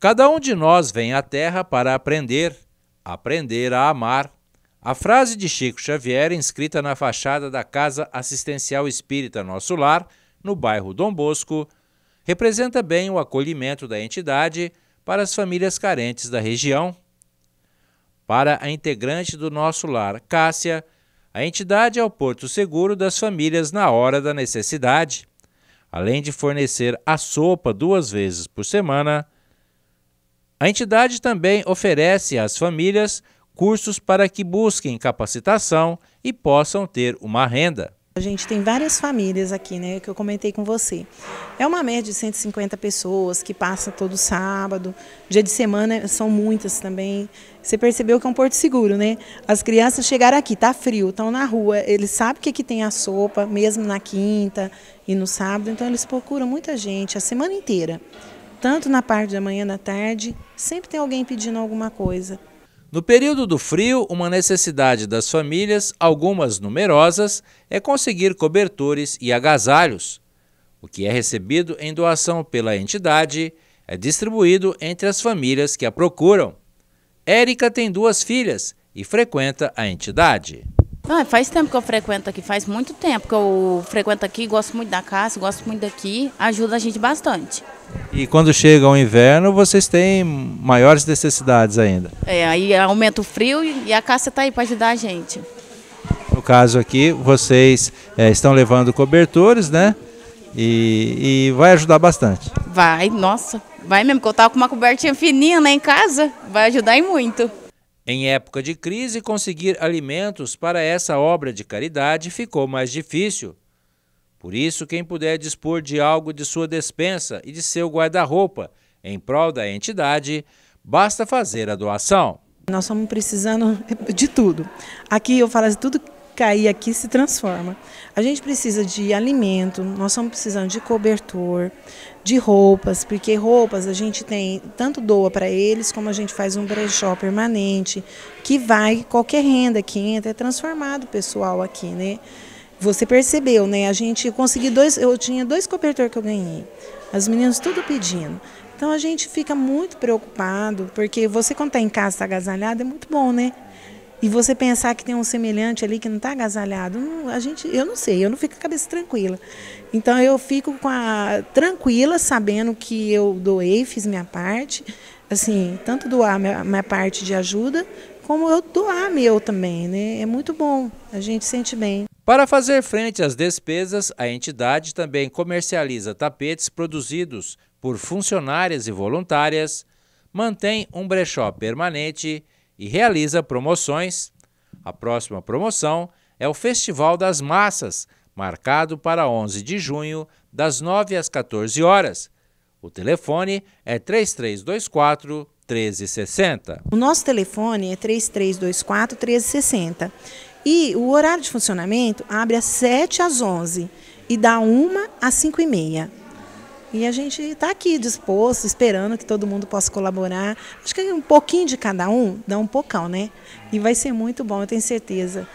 Cada um de nós vem à Terra para aprender, aprender a amar. A frase de Chico Xavier, inscrita na fachada da Casa Assistencial Espírita Nosso Lar, no bairro Dom Bosco, representa bem o acolhimento da entidade para as famílias carentes da região. Para a integrante do nosso lar, Cássia, a entidade é o porto seguro das famílias na hora da necessidade. Além de fornecer a sopa duas vezes por semana, a entidade também oferece às famílias cursos para que busquem capacitação e possam ter uma renda. A gente tem várias famílias aqui, né, que eu comentei com você. É uma média de 150 pessoas que passa todo sábado, dia de semana são muitas também. Você percebeu que é um porto seguro, né? As crianças chegaram aqui, tá frio, estão na rua, eles sabem que aqui tem a sopa, mesmo na quinta e no sábado, então eles procuram muita gente a semana inteira tanto na parte da manhã, da tarde, sempre tem alguém pedindo alguma coisa. No período do frio, uma necessidade das famílias, algumas numerosas, é conseguir cobertores e agasalhos. O que é recebido em doação pela entidade é distribuído entre as famílias que a procuram. Érica tem duas filhas e frequenta a entidade. Ah, faz tempo que eu frequento aqui, faz muito tempo que eu frequento aqui, gosto muito da casa, gosto muito daqui, ajuda a gente bastante. E quando chega o inverno, vocês têm maiores necessidades ainda. É, aí aumenta o frio e a caça está aí para ajudar a gente. No caso aqui, vocês é, estão levando cobertores, né? E, e, vai ajudar bastante. Vai, nossa, vai mesmo, porque eu estava com uma cobertinha fininha né, em casa, vai ajudar e muito. Em época de crise, conseguir alimentos para essa obra de caridade ficou mais difícil. Por isso, quem puder dispor de algo de sua despensa e de seu guarda-roupa em prol da entidade, basta fazer a doação. Nós estamos precisando de tudo. Aqui eu falo de tudo cair aqui se transforma. A gente precisa de alimento, nós estamos precisando de cobertor, de roupas, porque roupas a gente tem tanto doa para eles, como a gente faz um brechó permanente, que vai, qualquer renda que entra é transformado o pessoal aqui, né? Você percebeu, né? A gente conseguiu dois, eu tinha dois cobertor que eu ganhei. As meninas tudo pedindo. Então a gente fica muito preocupado, porque você quando está em casa, está agasalhado, é muito bom, né? E você pensar que tem um semelhante ali que não está agasalhado, a gente, eu não sei, eu não fico com a cabeça tranquila. Então eu fico com a tranquila, sabendo que eu doei, fiz minha parte, assim, tanto doar minha, minha parte de ajuda, como eu doar meu também, né? É muito bom, a gente sente bem. Para fazer frente às despesas, a entidade também comercializa tapetes produzidos por funcionárias e voluntárias, mantém um brechó permanente e realiza promoções. A próxima promoção é o Festival das Massas, marcado para 11 de junho, das 9 às 14 horas. O telefone é 3324 1360. O nosso telefone é 3324 1360. E o horário de funcionamento abre às 7 às 11 e da 1 às 5 e meia. E a gente está aqui disposto, esperando que todo mundo possa colaborar. Acho que um pouquinho de cada um dá um pocão, né? E vai ser muito bom, eu tenho certeza.